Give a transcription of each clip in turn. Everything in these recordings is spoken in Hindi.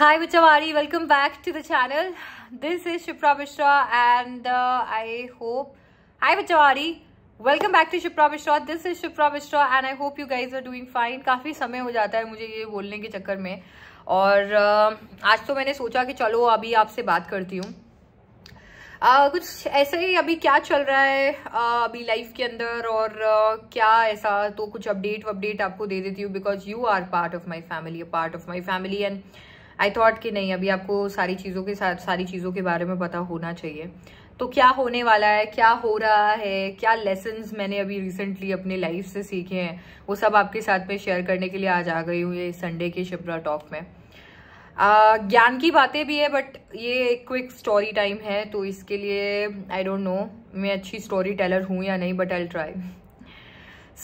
Hi Vichavari, welcome back to the channel. This is Shipra Mishra and uh, I hope... Hi Vichavari, welcome back to Shipra Mishra this is Shipra Mishra and I hope you guys are doing fine काफ़ी समय हो जाता है मुझे ये बोलने के चक्कर में और uh, आज तो मैंने सोचा कि चलो अभी आपसे बात करती हूँ uh, कुछ ऐसे ही अभी क्या चल रहा है uh, अभी लाइफ के अंदर और क्या ऐसा तो कुछ अपडेट अपडेट आपको दे देती हूँ because you are part of my family part of my family and I thought कि नहीं अभी आपको सारी चीज़ों के साथ सारी चीज़ों के बारे में पता होना चाहिए तो क्या होने वाला है क्या हो रहा है क्या लेसन मैंने अभी रिसेंटली अपने लाइफ से सीखे हैं वो सब आपके साथ में शेयर करने के लिए आज आ गई हूँ ये संडे के शिप्रा टॉक में ज्ञान की बातें भी है बट ये एक क्विक स्टोरी टाइम है तो इसके लिए आई डोंट नो मैं अच्छी स्टोरी टेलर हूँ या नहीं but I try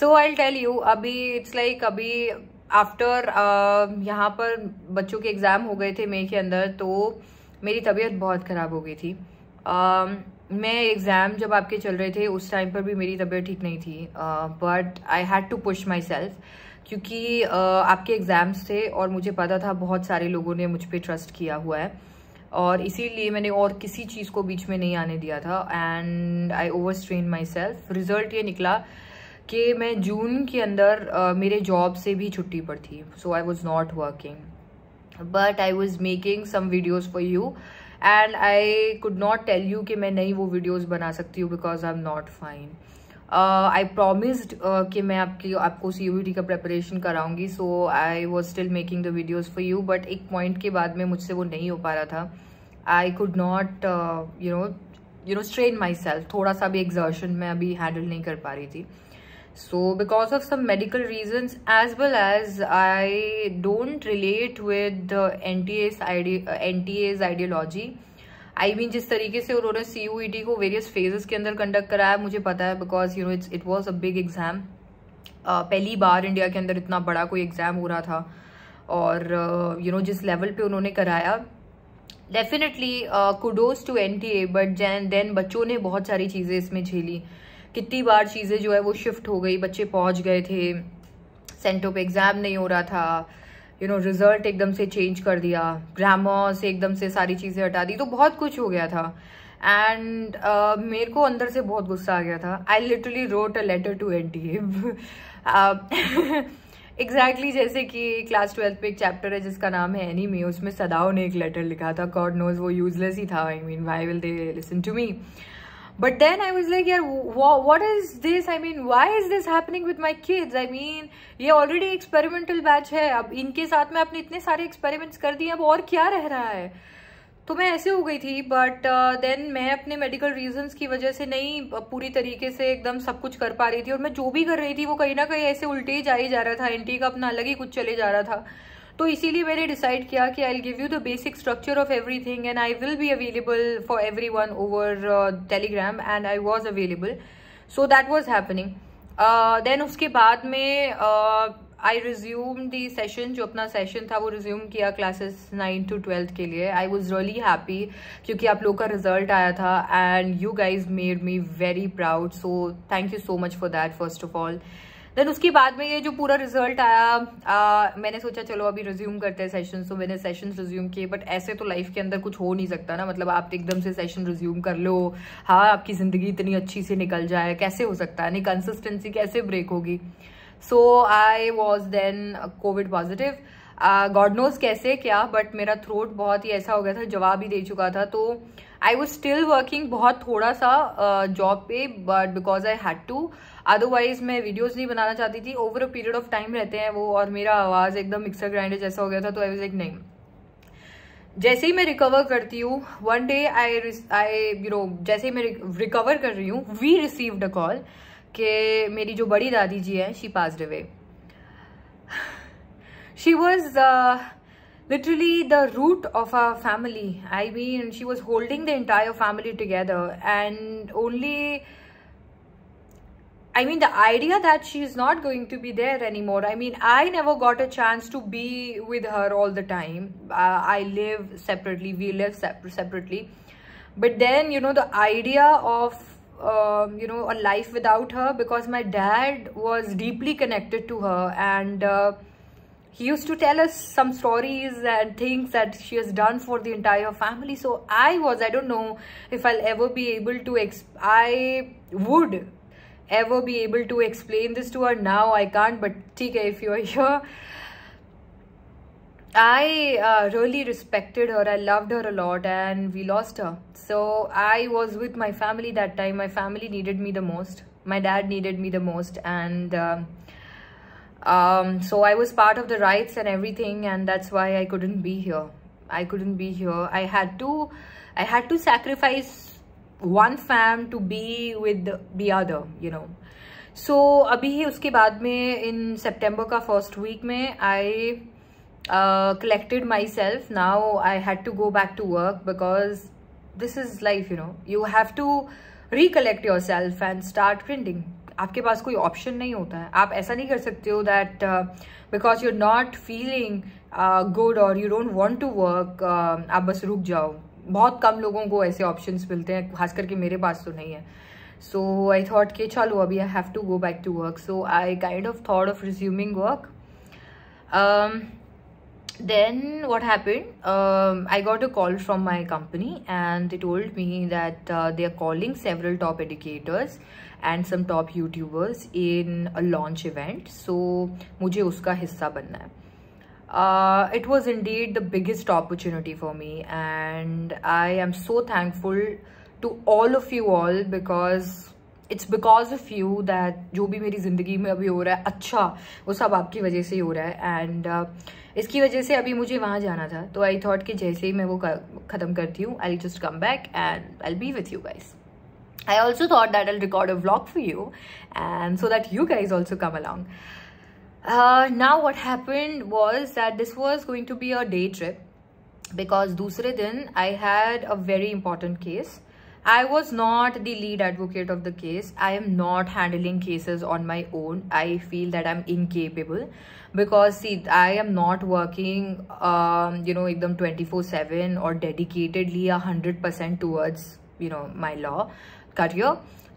so I tell you अभी इट्स लाइक like, अभी आफ्टर um, यहाँ पर बच्चों के एग्ज़ाम हो गए थे मई के अंदर तो मेरी तबीयत बहुत ख़राब हो गई थी um, मैं एग्ज़ाम जब आपके चल रहे थे उस टाइम पर भी मेरी तबीयत ठीक नहीं थी but I had to push myself क्योंकि uh, आपके एग्ज़ाम्स थे और मुझे पता था बहुत सारे लोगों ने मुझ पर ट्रस्ट किया हुआ है और इसीलिए मैंने और किसी चीज़ को बीच में नहीं आने दिया था and I over strain myself result ये निकला कि मैं जून के अंदर uh, मेरे जॉब से भी छुट्टी पर थी so I was not working but I was making some videos for you and I could not tell you कि मैं नहीं वो वीडियोज़ बना सकती हूँ because I am not fine I promised कि मैं आपकी आपको सी यू टी का प्रेपरेशन कराऊंगी so I was still making the videos for you but एक पॉइंट के बाद में मुझसे वो नहीं हो पा रहा था I could not you know you know strain myself थोड़ा सा भी एग्जर्शन मैं अभी हैंडल नहीं कर पा रही थी so because of some medical reasons as well as i don't relate with the ntas ide uh, ntas ideology I I mean mean, जिस तरीके से उन्होंने सी यू ई टी को वेरियस फेजेस के अंदर कंडक्ट कराया मुझे पता है because you know it's it was a big exam पहली बार इंडिया के अंदर इतना बड़ा कोई एग्ज़ाम हो रहा था और you uh, know you know, जिस लेवल पे उन्होंने कराया definitely kudos to N T A but जैन देन बच्चों ने बहुत सारी चीज़ें इसमें झेली कितनी बार चीज़ें जो है वो शिफ्ट हो गई बच्चे पहुंच गए थे सेंटर पे एग्ज़ाम नहीं हो रहा था यू नो रिज़ल्ट एकदम से चेंज कर दिया ग्रामर से एकदम से सारी चीज़ें हटा दी तो बहुत कुछ हो गया था एंड uh, मेरे को अंदर से बहुत गुस्सा आ गया था I literally wrote a letter to N T exactly जैसे कि क्लास ट्वेल्थ पे एक चैप्टर है जिसका नाम है एनी मे उसमें सदाओ ने एक लेटर लिखा था गॉड नोज वो यूजलेस ही था I mean why will they listen to me but then i was like yeah what is this i mean why is this happening with my kids i mean ये ऑलरेडी एक्सपेरिमेंटल बैच है अब इनके साथ में आपने इतने सारे एक्सपेरिमेंट्स कर दिए अब और क्या रह रहा है तो मैं ऐसे हो गई थी बट देन uh, मैं अपने मेडिकल रीजंस की वजह से नहीं पूरी तरीके से एकदम सब कुछ कर पा रही थी और मैं जो भी कर रही थी वो कहीं ना कहीं ऐसे उल्टे ही जा ही जा रहा था एंटी का अपना अलग ही कुछ चले जा रहा था तो इसीलिए मैंने डिसाइड किया कि I give you the basic structure of everything and I will be available for everyone over Telegram and I was available so that was happening then उसके बाद में आई रिज्यूम दी सेशन जो अपना सेशन था वो रिज्यूम किया क्लासेस नाइन टू ट्वेल्थ के लिए आई वॉज रियली हैप्पी क्योंकि आप लोग का रिजल्ट आया था and you guys made me very proud so thank you so much for that first of all then उसके बाद में ये जो पूरा रिजल्ट आया आ, मैंने सोचा चलो अभी रिज्यूम करते हैं सेशन तो मैंने सेशन रिज्यूम किए बट ऐसे तो लाइफ के अंदर कुछ हो नहीं सकता ना मतलब आप एकदम से सेशन रिज्यूम कर लो हाँ आपकी ज़िंदगी इतनी अच्छी से निकल जाए कैसे हो सकता है नहीं कंसिस्टेंसी कैसे ब्रेक होगी so I was then covid positive God knows कैसे क्या बट मेरा थ्रोट बहुत ही ऐसा हो गया था जवाब ही दे चुका था तो आई वॉज स्टिल वर्किंग बहुत थोड़ा सा जॉब uh, पे but because I had to otherwise मैं वीडियोज़ नहीं बनाना चाहती थी over a period of time रहते हैं वो और मेरा आवाज़ एकदम मिक्सर ग्राइंडर जैसा हो गया था तो आई वॉज लाइक नहीं जैसे ही मैं रिकवर करती हूँ one day I I you know जैसे ही मैं रिकवर कर रही हूँ वी रिसीव्ड अ कॉल कि मेरी जो बड़ी दादी जी है she pass away she was uh, literally the root of our family. I mean, she was holding the entire family together and only I mean, the idea that she's not going to be there anymore. I mean, I never got a chance to be with her all the time. Uh, I live separately. We live separ separately. But then, you know, the idea of, um, you know, a life without her because my dad was deeply connected to her and... Uh, he used to tell us some stories and things that she has done for the entire family so i was i don't know if i'll ever be able to i would ever be able to explain this to her now i can't but okay if you're here I uh, really respected her. I loved her a lot and we lost her. So I was with my family that time. My family needed me the most. My dad needed me the most. And uh, um, so i was part of the rights and everything and that's why i couldn't be here i couldn't be here i had to i had to sacrifice one fam to be with the other you know so abhi hi uske baad in september ka first week mein i uh, collected myself now i had to go back to work because this is life you know you have to recollect yourself and start printing आपके पास कोई ऑप्शन नहीं होता है आप ऐसा नहीं कर सकते हो that because you are not feeling good और you don't want to work आप बस रुक जाओ बहुत कम लोगों को ऐसे ऑप्शन मिलते हैं खास करके मेरे पास तो नहीं है सो आई थॉट के चलो अभी I have to go back to work so I kind of thought of resuming work then what happen I got a call from my company and they told me that they are calling several top several and some top youtubers in a launch event so मुझे उसका हिस्सा बनना है it was indeed the biggest opportunity for me and I am so thankful to all of you all because it's because of you that जो भी मेरी ज़िंदगी में अभी हो रहा है अच्छा वो सब आपकी वजह से ही हो रहा है एंड uh, इसकी वजह से अभी मुझे वहाँ जाना था तो आई थॉट कि जैसे ही मैं वो ख़त्म करती हूँ I just come back and I be with you guys I also thought that I'll record a vlog for you and so that you guys also come along. Uh, now what happened was that this was going to be a day trip because dusre din I had a very important case. I was not the lead advocate of the case. I am not handling cases on my own. I feel that I'm incapable because see, I am not working, um, you know, them 24-7 or dedicatedly 100% towards, you know, my law. Career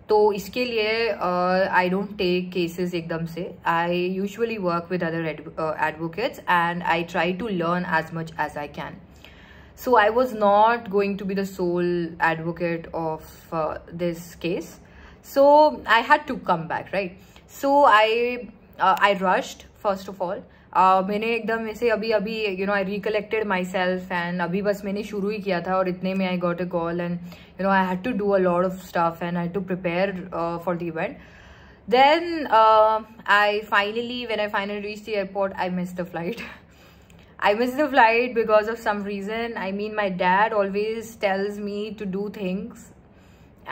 तो इसके लिए आई डोंट टेक केसेस एकदम से I usually work with other advocates and I try to learn as much as I can so I was not going to be the sole advocate of this case so I had to come back right so I I rushed first of all uh, मैंने एकदम ऐसे अभी अभी you know I recollected myself and अभी बस मैंने शुरू ही किया था और इतने में I got a call and you know I had to do a lot of stuff and I to prepare for the event then uh, i finally when i finally reached the airport i missed the flight i missed the flight because of some reason i mean my dad always tells me to do things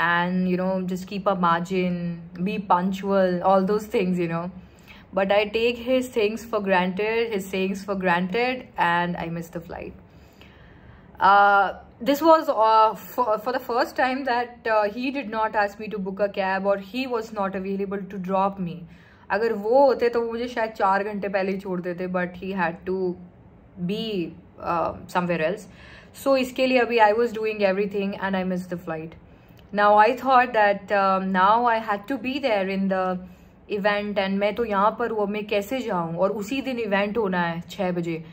and you know just keep a margin be punctual all those things you know but I take his things for granted, his sayings for granted, and I miss the flight. Uh, this was uh, for, for, the first time that uh, he did not ask me to book a cab or he was not available to drop me. अगर वो होते तो वो मुझे शायद चार घंटे पहले ही छोड़ देते but he had to be somewhere else. So, इसके लिए अभी I was doing everything, and I missed the flight. Now I thought that that now I had to be there in event and मैं तो यहाँ पर हूँ अब मैं कैसे जाऊँ और उसी दिन इवेंट होना है छः बजे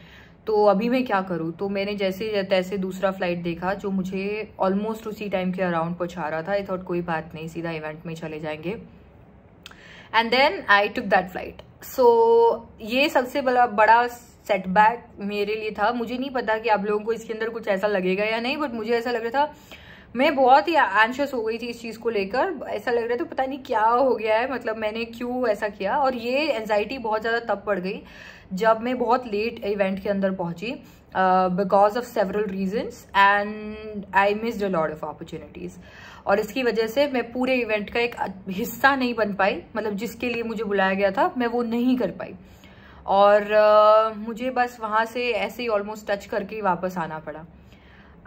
तो अभी मैं क्या करूँ तो मैंने जैसे तैसे दूसरा फ्लाइट देखा जो मुझे ऑलमोस्ट उसी टाइम के अराउंड पहुँचा रहा था आई थॉट कोई बात नहीं सीधा इवेंट में चले जाएंगे and then I took that flight so ये सबसे बड़ा बड़ा सेटबैक मेरे लिए था मुझे नहीं पता कि आप लोगों को इसके अंदर कुछ ऐसा लगेगा या नहीं बट मुझे ऐसा लग रहा था मैं बहुत ही एंशियस हो गई थी इस चीज़ को लेकर ऐसा लग रहा था तो पता नहीं क्या हो गया है मतलब मैंने क्यों ऐसा किया और ये एनजाइटी बहुत ज़्यादा तब पड़ गई जब मैं बहुत लेट इवेंट के अंदर पहुंची because of several reasons and I miss the lot of opportunities और इसकी वजह से मैं पूरे इवेंट का एक हिस्सा नहीं बन पाई मतलब जिसके लिए मुझे बुलाया गया था मैं वो नहीं कर पाई और uh, मुझे बस वहाँ से ऐसे ही ऑलमोस्ट टच करके ही वापस आना पड़ा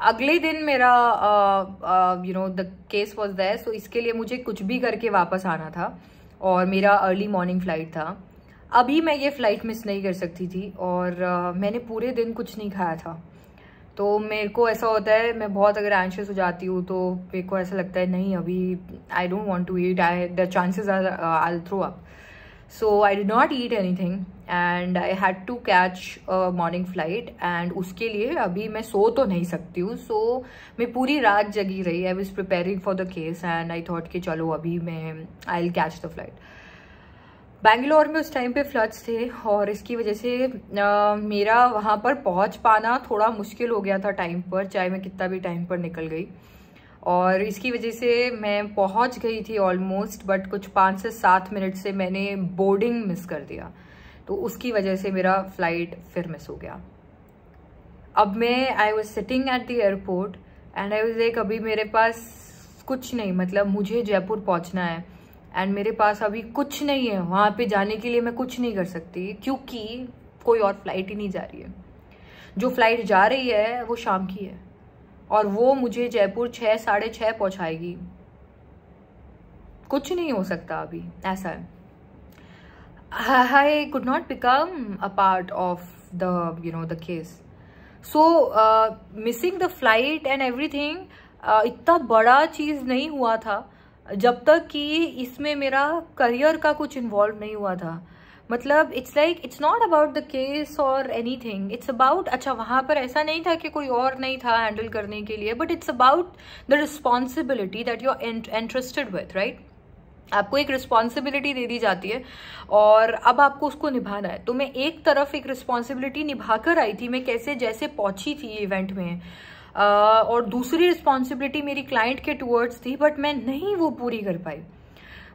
अगले दिन मेरा you know the case was there so इसके लिए मुझे कुछ भी करके वापस आना था और मेरा अर्ली मॉर्निंग फ़्लाइट था अभी मैं ये फ़्लाइट मिस नहीं कर सकती थी और uh, मैंने पूरे दिन कुछ नहीं खाया था तो मेरे को ऐसा होता है मैं बहुत अगर एंशियस हो जाती हूँ तो मेरे को ऐसा लगता है नहीं अभी I don't want to eat I the chances are I throw up so I did not eat anything and I had to catch morning flight and उसके लिए अभी मैं सो तो नहीं सकती हूँ सो so, मैं पूरी रात जगी रही I was preparing for the case and I thought कि चलो अभी मैं I will catch the flight Bangalore में उस टाइम पे फ्लड्स थे और इसकी वजह से आ, मेरा वहाँ पर पहुँच पाना थोड़ा मुश्किल हो गया था टाइम पर चाहे मैं कितना भी टाइम पर निकल गई और इसकी वजह से मैं पहुंच गई थी ऑलमोस्ट बट कुछ पाँच से सात मिनट से मैंने बोर्डिंग मिस कर दिया तो उसकी वजह से मेरा फ्लाइट फिर मिस हो गया अब मैं I was sitting at the airport and I was एक अभी मेरे पास कुछ नहीं मतलब मुझे जयपुर पहुंचना है एंड मेरे पास अभी कुछ नहीं है वहाँ पे जाने के लिए मैं कुछ नहीं कर सकती क्योंकि कोई और फ्लाइट ही नहीं जा रही है जो फ्लाइट जा रही है वो शाम की है और वो मुझे जयपुर छः साढ़े छः पहुँचाएगी कुछ नहीं हो सकता अभी ऐसा है I could not become a part of the you know the case so missing the flight and everything इतना बड़ा चीज़ नहीं हुआ था जब तक कि इसमें मेरा करियर का कुछ इन्वॉल्व नहीं हुआ था मतलब it's like it's not about the case और एनी थिंग इट्स अबाउट अच्छा वहाँ पर ऐसा नहीं था कि कोई और नहीं था हैंडल करने के लिए but it's about the responsibility that you are interested with right आपको एक रिस्पॉन्सिबिलिटी दे दी जाती है और अब आपको उसको निभाना है तो मैं एक तरफ एक रिस्पॉन्सिबिलिटी निभा कर आई थी मैं कैसे जैसे पहुंची थी इवेंट में आ, और दूसरी रिस्पॉन्सिबिलिटी मेरी क्लाइंट के टूवर्ड्स थी बट मैं नहीं वो पूरी कर पाई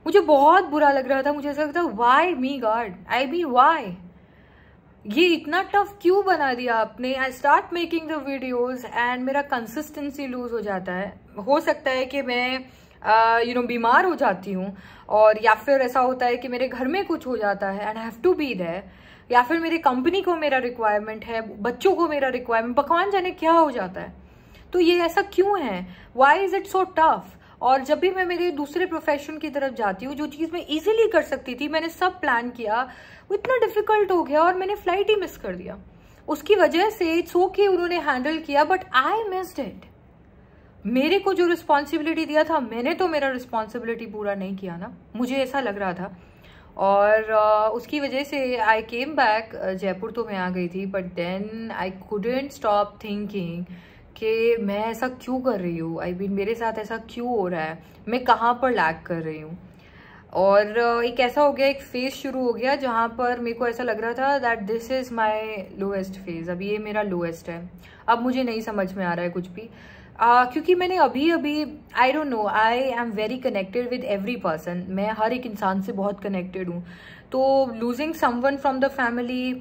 मुझे बहुत बुरा लग रहा था मुझे ऐसा लगता why me god I be why ये इतना टफ क्यों बना दिया आपने I start making the videos and मेरा कंसिस्टेंसी लूज हो जाता है हो सकता है कि मैं यू नो बीमार हो जाती हूँ और या फिर ऐसा होता है कि मेरे घर में कुछ हो जाता है and have to be there या फिर मेरी कंपनी को मेरा रिक्वायरमेंट है बच्चों को मेरा रिक्वायरमेंट पकवान जाने क्या हो जाता है तो ये ऐसा क्यों है why is it so tough और जब भी मैं मेरे दूसरे प्रोफेशन की तरफ जाती हूँ जो चीज़ मैं इजीली कर सकती थी मैंने सब प्लान किया वो इतना डिफिकल्ट हो गया और मैंने फ्लाइट ही मिस कर दिया उसकी वजह से इट्स ओके उन्होंने हैंडल किया बट आई मिस्ड इट मेरे को जो रिस्पॉन्सिबिलिटी दिया था मैंने तो मेरा रिस्पॉन्सिबिलिटी पूरा नहीं किया ना मुझे ऐसा लग रहा था और uh, उसकी वजह से आई केम बैक जयपुर तो मैं आ गई थी but then I couldn't stop thinking कि मैं ऐसा क्यों कर रही हूँ आई मीन मेरे साथ ऐसा क्यों हो रहा है मैं कहाँ पर लैक कर रही हूँ और एक ऐसा हो गया एक फेज़ शुरू हो गया जहाँ पर मेरे को ऐसा लग रहा था that this is my lowest phase अब ये मेरा लोएस्ट है अब मुझे नहीं समझ में आ रहा है कुछ भी uh, क्योंकि मैंने अभी अभी I don't know I am very connected with every person मैं हर एक इंसान से बहुत कनेक्टेड हूँ तो losing someone from the family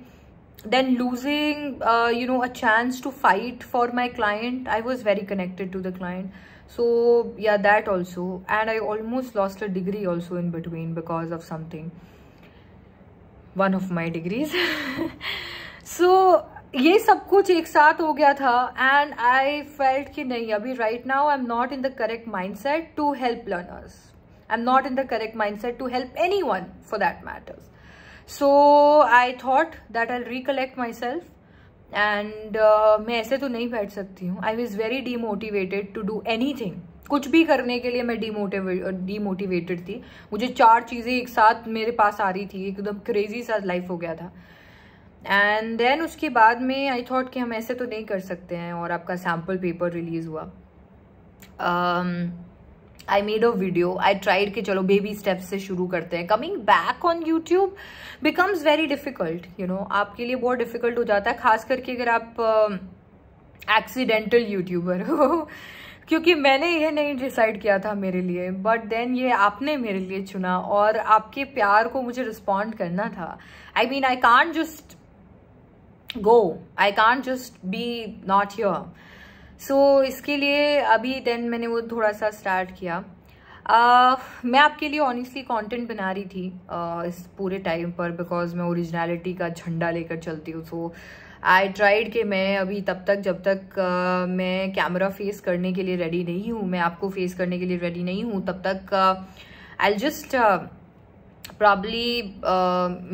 then losing uh, you know a chance to fight for my client i was very connected to the client so yeah that also and i almost lost a degree also in between because of something one of my degrees so ये सब कुछ एक साथ हो गया था एंड आई फेल्ट कि नहीं अभी right now I am not in the correct mindset to help learners I am not in the correct mindset to help anyone for that matters so I thought that I recollect myself and मैं ऐसे तो नहीं बैठ सकती हूँ I was very demotivated to do anything कुछ भी करने के लिए मैं डीमोटिवेट डीमोटिवेटेड थी मुझे चार चीज़ें एक साथ मेरे पास आ रही थी एकदम क्रेजी सा लाइफ हो गया था एंड देन उसके बाद में आई थॉट कि हम ऐसे तो नहीं कर सकते हैं और आपका सैम्पल पेपर रिलीज़ हुआ um, I made a video I tried कि चलो बेबी स्टेप से शुरू करते हैं coming back on YouTube becomes very difficult you know आपके लिए बहुत डिफिकल्ट हो जाता है खास करके अगर आप एक्सीडेंटल uh, यूट्यूबर हो क्योंकि मैंने ये नहीं डिसाइड किया था मेरे लिए बट देन ये आपने मेरे लिए चुना और आपके प्यार को मुझे रिस्पॉन्ड करना था I mean I can't just go I can't just be not your so so, इसके लिए अभी देन मैंने वो थोड़ा सा स्टार्ट किया Uh, मैं आपके लिए ऑनेस्टली कंटेंट बना रही थी uh, इस पूरे टाइम पर बिकॉज मैं ओरिजिनलिटी का झंडा लेकर चलती हूँ सो आई ट्राइड कि मैं अभी तब तक जब तक uh, मैं कैमरा फेस करने के लिए रेडी नहीं हूँ मैं आपको फेस करने के लिए रेडी नहीं हूँ तब तक I just probably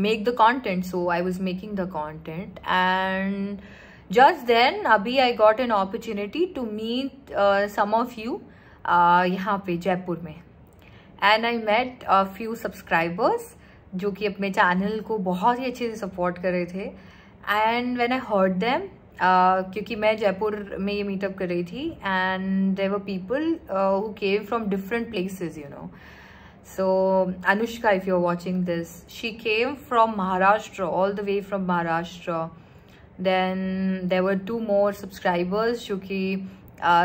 make the content so I was making the content and just then अभी I got an opportunity to meet some of you यहाँ पे जयपुर में and I met a few subscribers जो कि अपने चैनल को बहुत ही अच्छे से सपोर्ट कर रहे थे and when I heard them क्योंकि मैं जयपुर में ये मीटअप कर रही थी and there were people who came from different places you know so Anushka if you are watching this she came from Maharashtra all the way from Maharashtra then there were two more subscribers जो कि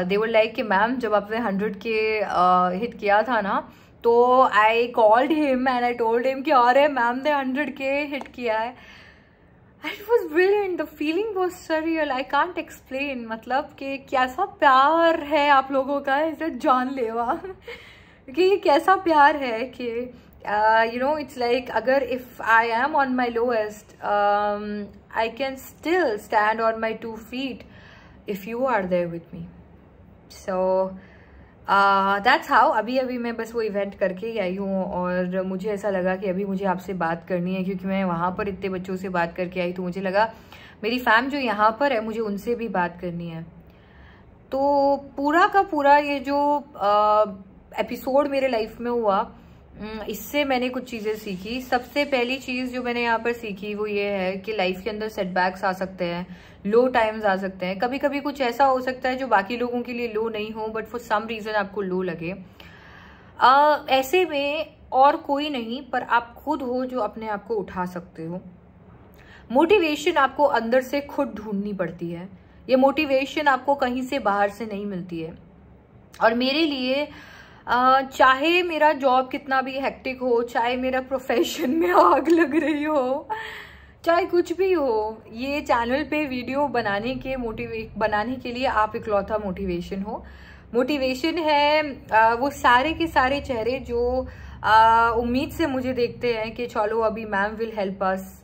देवर uh, लाइक कि मैम जब आपने हंड्रेड के हिट किया था ना तो I called him and I told him कि अरे मैम ने हंड्रेड के हिट किया है and it was brilliant the feeling was surreal I can't explain मतलब कि कैसा प्यार है आप लोगों का इज अट जान लेवा कि कैसा प्यार है कि यू नो इट्स लाइक अगर if I am on my lowest I can still stand on my two feet if you are there with me. So that's uh, how अभी अभी मैं बस वो इवेंट करके ही आई हूँ और मुझे ऐसा लगा कि अभी मुझे आपसे बात करनी है क्योंकि मैं वहाँ पर इतने बच्चों से बात करके आई तो मुझे लगा मेरी फैम जो यहाँ पर है मुझे उनसे भी बात करनी है तो पूरा का पूरा ये जो एपिसोड uh, मेरे लाइफ में हुआ हम्म, इससे मैंने कुछ चीज़ें सीखी सबसे पहली चीज़ जो मैंने यहाँ पर सीखी वो ये है कि लाइफ के अंदर सेटबैक्स आ सकते हैं लो टाइम्स आ सकते हैं कभी कभी कुछ ऐसा हो सकता है जो बाकी लोगों के लिए लो नहीं हो बट फॉर सम रीज़न आपको लो लगे आ, ऐसे में और कोई नहीं पर आप खुद हो जो अपने आप को उठा सकते हो मोटिवेशन आपको अंदर से खुद ढूंढनी पड़ती है ये मोटिवेशन आपको कहीं से बाहर से नहीं मिलती है और मेरे लिए चाहे मेरा जॉब कितना भी हैक्टिक हो चाहे मेरा प्रोफेशन में आग लग रही हो चाहे कुछ भी हो ये चैनल पे वीडियो बनाने के मोटिवे बनाने के लिए आप इकलौता मोटिवेशन हो मोटिवेशन है वो सारे के सारे चेहरे जो उम्मीद से मुझे देखते हैं कि चलो अभी ma'am will help us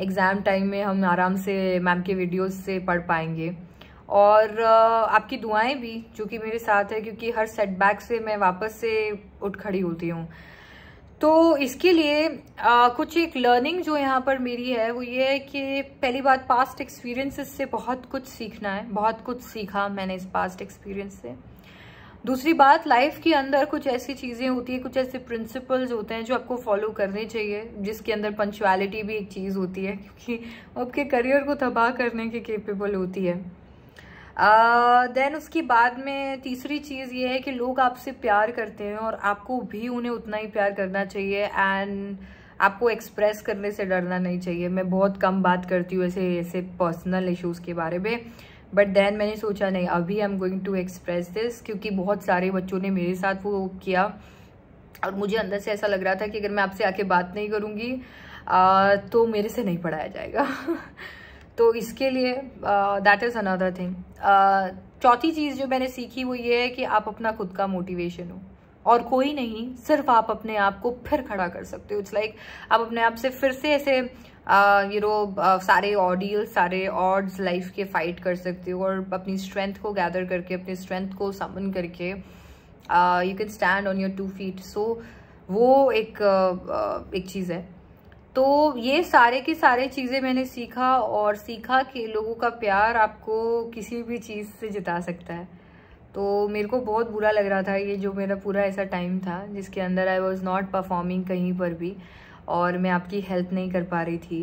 exam time में हम आराम से मैम के वीडियोस से पढ़ पाएंगे और आपकी दुआएं भी जो कि मेरे साथ है क्योंकि हर सेटबैक से मैं वापस से उठ खड़ी होती हूँ तो इसके लिए आ, कुछ एक लर्निंग जो यहाँ पर मेरी है वो ये है कि पहली बात पास्ट एक्सपीरियंसेस से बहुत कुछ सीखना है बहुत कुछ सीखा मैंने इस पास्ट एक्सपीरियंस से दूसरी बात लाइफ के अंदर कुछ ऐसी चीज़ें होती है कुछ ऐसे प्रिंसिपल्स होते हैं जो आपको फॉलो करने चाहिए जिसके अंदर पंचुअलिटी भी एक चीज़ होती है क्योंकि आपके करियर को तबाह करने की केपेबल होती है देन uh, उसके बाद में तीसरी चीज़ ये है कि लोग आपसे प्यार करते हैं और आपको भी उन्हें उतना ही प्यार करना चाहिए एंड आपको एक्सप्रेस करने से डरना नहीं चाहिए मैं बहुत कम बात करती हूँ ऐसे ऐसे पर्सनल इश्यूज़ के बारे में बट देन मैंने सोचा नहीं अभी I am going to express this क्योंकि बहुत सारे बच्चों ने मेरे साथ वो किया और मुझे अंदर से ऐसा लग रहा था कि अगर मैं आपसे आके बात नहीं करूँगी तो मेरे से नहीं पढ़ाया जाएगा तो इसके लिए दैट इज़ अनदर थिंग चौथी चीज़ जो मैंने सीखी वो ये है कि आप अपना खुद का मोटिवेशन हो और कोई नहीं सिर्फ आप अपने आप को फिर खड़ा कर सकते हो इट्स लाइक आप अपने आप से फिर से ऐसे यू uh, नो uh, सारे ऑडियल सारे ऑड्स लाइफ के फाइट कर सकते हो और अपनी स्ट्रेंथ को गैदर करके अपनी स्ट्रेंथ को समन करके you can stand on your two feet so वो एक uh, uh, एक चीज़ है तो ये सारे की सारे चीज़ें मैंने सीखा और सीखा कि लोगों का प्यार आपको किसी भी चीज़ से जिता सकता है तो मेरे को बहुत बुरा लग रहा था ये जो मेरा पूरा ऐसा टाइम था जिसके अंदर आई वॉज़ नॉट परफॉर्मिंग कहीं पर भी और मैं आपकी हेल्प नहीं कर पा रही थी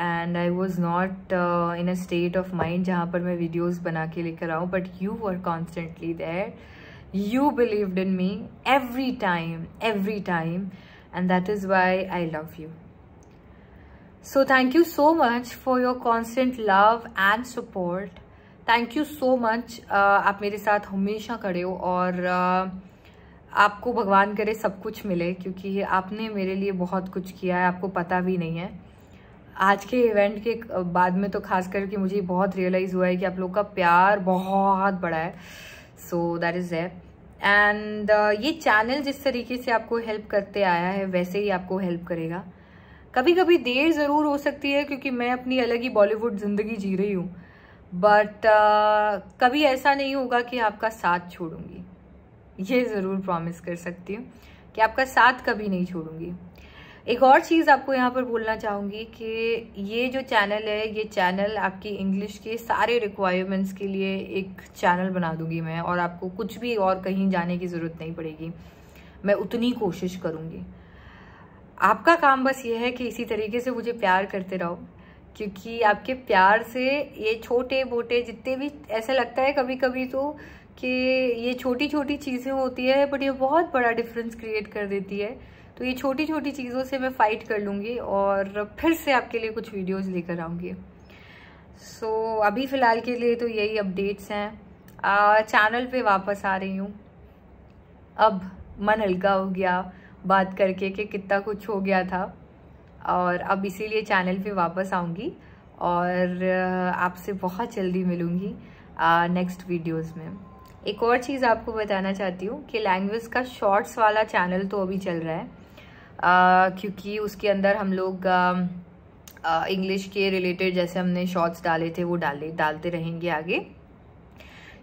and I was not in a state of mind जहाँ पर मैं वीडियोज़ बना के लेकर आऊँ but you are constantly there you believed in me every time every time and that is why I love you So thank you so much for your constant love and support. Thank you so much uh, आप मेरे साथ हमेशा खड़े हो और uh, आपको भगवान करे सब कुछ मिले क्योंकि आपने मेरे लिए बहुत कुछ किया है आपको पता भी नहीं है आज के इवेंट के uh, बाद में तो खास करके मुझे बहुत रियलाइज़ हुआ है कि आप लोग का प्यार बहुत बड़ा है so that is that and ये चैनल जिस तरीके से आपको हेल्प करते आया है वैसे ही आपको हेल्प करेगा कभी कभी देर ज़रूर हो सकती है क्योंकि मैं अपनी अलग ही बॉलीवुड ज़िंदगी जी रही हूँ बट uh, कभी ऐसा नहीं होगा कि आपका साथ छोड़ूंगी ये ज़रूर प्रॉमिस कर सकती हूँ कि आपका साथ कभी नहीं छोड़ूंगी एक और चीज़ आपको यहाँ पर बोलना चाहूँगी कि ये जो चैनल है ये चैनल आपकी इंग्लिश के सारे रिक्वायरमेंट्स के लिए एक चैनल बना दूंगी मैं और आपको कुछ भी और कहीं जाने की ज़रूरत नहीं पड़ेगी मैं उतनी कोशिश करूँगी आपका काम बस ये है कि इसी तरीके से मुझे प्यार करते रहो क्योंकि आपके प्यार से ये छोटे मोटे जितने भी ऐसा लगता है कभी कभी तो कि ये छोटी छोटी चीज़ें होती है बट ये बहुत बड़ा डिफरेंस क्रिएट कर देती है तो ये छोटी छोटी चीज़ों से मैं फ़ाइट कर लूँगी और फिर से आपके लिए कुछ वीडियोज़ लेकर आऊँगी सो so, अभी फ़िलहाल के लिए तो यही अपडेट्स हैं चैनल पे वापस आ रही हूँ अब मन हल्का हो गया बात करके कि कितना कुछ हो गया था और अब इसीलिए चैनल पे वापस आऊँगी और आपसे बहुत जल्दी मिलूँगी नेक्स्ट वीडियोस में एक और चीज़ आपको बताना चाहती हूँ कि लैंग्वेज का शॉर्ट्स वाला चैनल तो अभी चल रहा है आ, क्योंकि उसके अंदर हम लोग इंग्लिश के रिलेटेड जैसे हमने शॉर्ट्स डाले थे वो डाले डालते रहेंगे आगे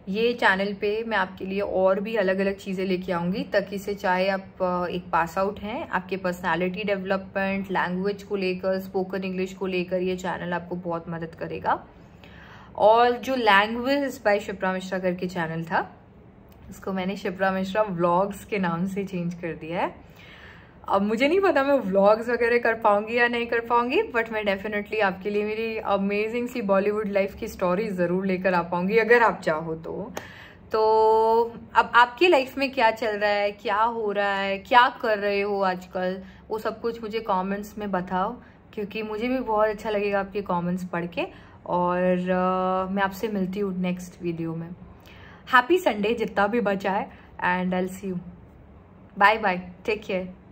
ये चैनल पे मैं आपके लिए और भी अलग अलग चीज़ें लेके आऊँगी ताकि से चाहे आप एक पास आउट हैं आपके पर्सनालिटी डेवलपमेंट लैंग्वेज को लेकर स्पोकन इंग्लिश को लेकर ये चैनल आपको बहुत मदद करेगा और जो लैंग्वेज बाय शिप्रा मिश्रा करके चैनल था उसको मैंने शिप्रा मिश्रा व्लॉग्स के नाम से चेंज कर दिया है अब मुझे नहीं पता मैं व्लॉग्स वगैरह कर पाऊंगी या नहीं कर पाऊंगी बट मैं डेफिनेटली आपके लिए मेरी अमेजिंग सी बॉलीवुड लाइफ की स्टोरी ज़रूर लेकर आ पाऊंगी अगर आप चाहो तो तो अब आपकी लाइफ में क्या चल रहा है क्या हो रहा है क्या कर रहे हो आजकल वो सब कुछ मुझे कमेंट्स में बताओ क्योंकि मुझे भी बहुत अच्छा लगेगा आपके कमेंट्स पढ़ के और आ, मैं आपसे मिलती हूँ नेक्स्ट वीडियो में हैप्पी संडे जितना भी बचा है and I see you bye bye take care